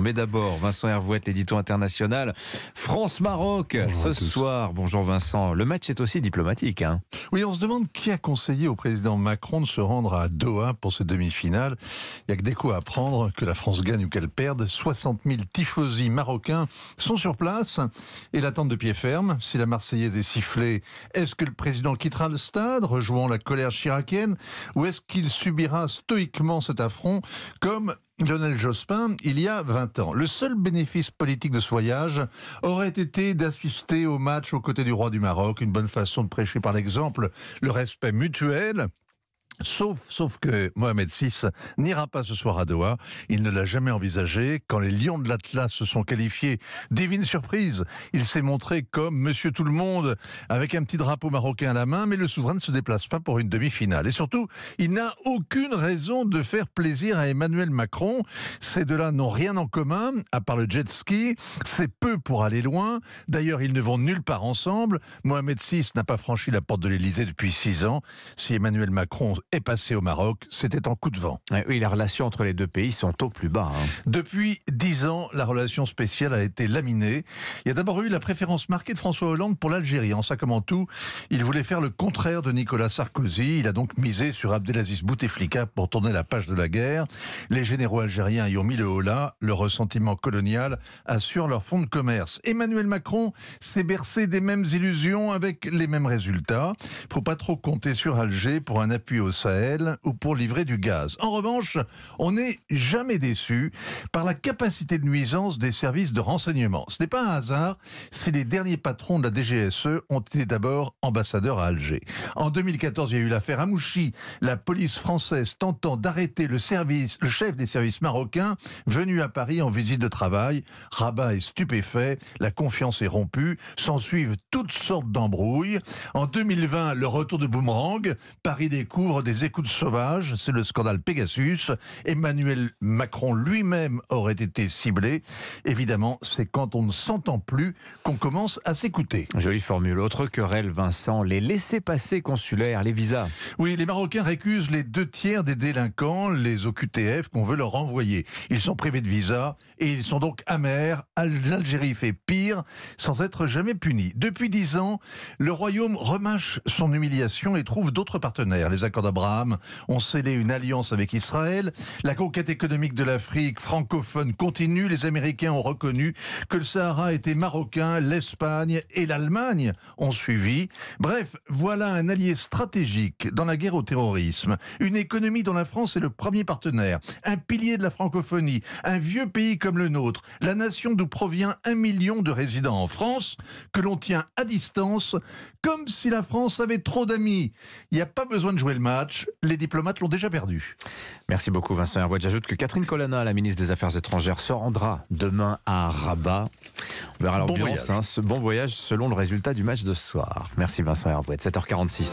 Mais d'abord, Vincent Hervouette, l'édito international. France-Maroc, ce soir. Bonjour Vincent. Le match est aussi diplomatique. Hein. oui, on se demande qui a conseillé au président Macron de se rendre à Doha pour ce demi-finale. Il n'y a que des coups à prendre, que la France gagne ou qu'elle perde. 60 000 tifosi marocains sont sur place et l'attente de pied ferme. Si la Marseillaise est sifflée, est-ce que le président quittera le stade, rejouant la colère chiracienne, ou est-ce qu'il subira stoïquement cet affront comme Lionel Jospin il y a 20 ans. Le seul bénéfice politique de ce voyage aurait été d'assister au match aux côtés du roi du Maroc, une bonne façon de prêcher par l'exemple le respect mutuel Sauf, que Mohamed VI n'ira pas ce soir à Doha. Il ne l'a jamais envisagé. Quand les Lions de l'Atlas se sont qualifiés, divine surprise, il s'est montré comme Monsieur Tout le Monde, avec un petit drapeau marocain à la main, mais le souverain ne se déplace pas pour une demi-finale. Et surtout, il n'a aucune raison de faire plaisir à Emmanuel Macron. Ces deux-là n'ont rien en commun, à part le jet ski. C'est peu pour aller loin. D'ailleurs, ils ne vont nulle part ensemble. Mohamed VI n'a pas franchi la porte de l'Élysée depuis six ans. Si Emmanuel Macron est passé au Maroc. C'était en coup de vent. Oui, les relations entre les deux pays sont au plus bas. Hein. Depuis dix ans, la relation spéciale a été laminée. Il y a d'abord eu la préférence marquée de François Hollande pour l'Algérie. En ça comme en tout, il voulait faire le contraire de Nicolas Sarkozy. Il a donc misé sur Abdelaziz Bouteflika pour tourner la page de la guerre. Les généraux algériens y ont mis le holà. Le ressentiment colonial assure leur fonds de commerce. Emmanuel Macron s'est bercé des mêmes illusions avec les mêmes résultats. Faut pas trop compter sur Alger pour un appui au Sahel ou pour livrer du gaz. En revanche, on n'est jamais déçu par la capacité de nuisance des services de renseignement. Ce n'est pas un hasard si les derniers patrons de la DGSE ont été d'abord ambassadeurs à Alger. En 2014, il y a eu l'affaire Amouchi, la police française tentant d'arrêter le le chef des services marocains venu à Paris en visite de travail. Rabat est stupéfait, la confiance est rompue, s'ensuivent toutes sortes d'embrouilles. En 2020, le retour de boomerang, Paris découvre des écoutes sauvages, c'est le scandale Pegasus. Emmanuel Macron lui-même aurait été ciblé. Évidemment, c'est quand on ne s'entend plus qu'on commence à s'écouter. Jolie formule. Autre querelle, Vincent, les laissés-passer consulaires, les visas. Oui, les Marocains récusent les deux tiers des délinquants, les OQTF, qu'on veut leur renvoyer. Ils sont privés de visa et ils sont donc amers. L'Algérie fait pire sans être jamais puni. Depuis dix ans, le Royaume remâche son humiliation et trouve d'autres partenaires. Les accords ont scellé une alliance avec Israël. La conquête économique de l'Afrique francophone continue. Les Américains ont reconnu que le Sahara était marocain, l'Espagne et l'Allemagne ont suivi. Bref, voilà un allié stratégique dans la guerre au terrorisme, une économie dont la France est le premier partenaire, un pilier de la francophonie, un vieux pays comme le nôtre, la nation d'où provient un million de résidents en France, que l'on tient à distance, comme si la France avait trop d'amis. Il n'y a pas besoin de jouer le mal, les diplomates l'ont déjà perdu. Merci beaucoup Vincent Hervoet. J'ajoute que Catherine Colonna, la ministre des Affaires étrangères, se rendra demain à Rabat. On verra l'ambiance. Bon, hein, bon voyage selon le résultat du match de ce soir. Merci Vincent Hervoet. 7h46.